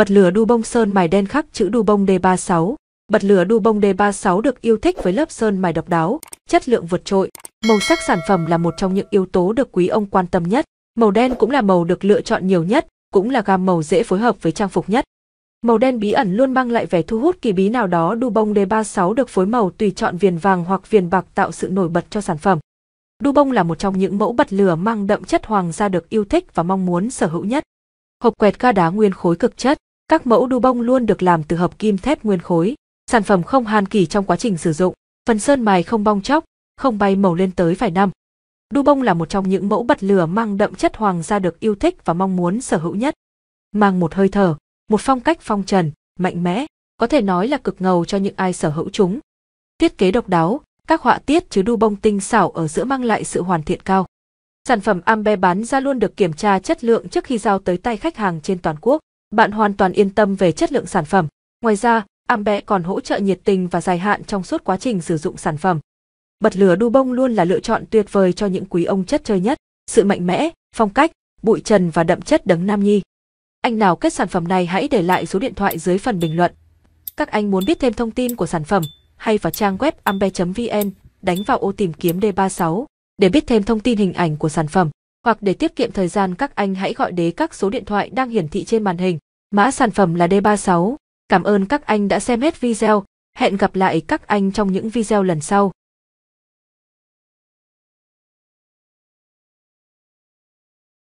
bật lửa đu bông sơn mài đen khắc chữ đu bông D36. Bật lửa đu bông D36 được yêu thích với lớp sơn mài độc đáo, chất lượng vượt trội. Màu sắc sản phẩm là một trong những yếu tố được quý ông quan tâm nhất. Màu đen cũng là màu được lựa chọn nhiều nhất, cũng là gam màu dễ phối hợp với trang phục nhất. Màu đen bí ẩn luôn mang lại vẻ thu hút kỳ bí nào đó đu bông D36 được phối màu tùy chọn viền vàng hoặc viền bạc tạo sự nổi bật cho sản phẩm. Đu bông là một trong những mẫu bật lửa mang đậm chất hoàng gia được yêu thích và mong muốn sở hữu nhất. Hộp quẹt ga đá nguyên khối cực chất các mẫu đu bông luôn được làm từ hợp kim thép nguyên khối. Sản phẩm không hàn kỳ trong quá trình sử dụng, phần sơn mài không bong chóc, không bay màu lên tới vài năm. Đu bông là một trong những mẫu bật lửa mang đậm chất hoàng gia được yêu thích và mong muốn sở hữu nhất. Mang một hơi thở, một phong cách phong trần, mạnh mẽ, có thể nói là cực ngầu cho những ai sở hữu chúng. Thiết kế độc đáo, các họa tiết chứa đu bông tinh xảo ở giữa mang lại sự hoàn thiện cao. Sản phẩm Ambe bán ra luôn được kiểm tra chất lượng trước khi giao tới tay khách hàng trên toàn quốc bạn hoàn toàn yên tâm về chất lượng sản phẩm. Ngoài ra, Ambe còn hỗ trợ nhiệt tình và dài hạn trong suốt quá trình sử dụng sản phẩm. Bật lửa đu bông luôn là lựa chọn tuyệt vời cho những quý ông chất chơi nhất, sự mạnh mẽ, phong cách, bụi trần và đậm chất đấng nam nhi. Anh nào kết sản phẩm này hãy để lại số điện thoại dưới phần bình luận. Các anh muốn biết thêm thông tin của sản phẩm, hay vào trang web ambe.vn, đánh vào ô tìm kiếm D36 để biết thêm thông tin hình ảnh của sản phẩm hoặc để tiết kiệm thời gian các anh hãy gọi đế các số điện thoại đang hiển thị trên màn hình. Mã sản phẩm là D36. Cảm ơn các anh đã xem hết video. Hẹn gặp lại các anh trong những video lần sau.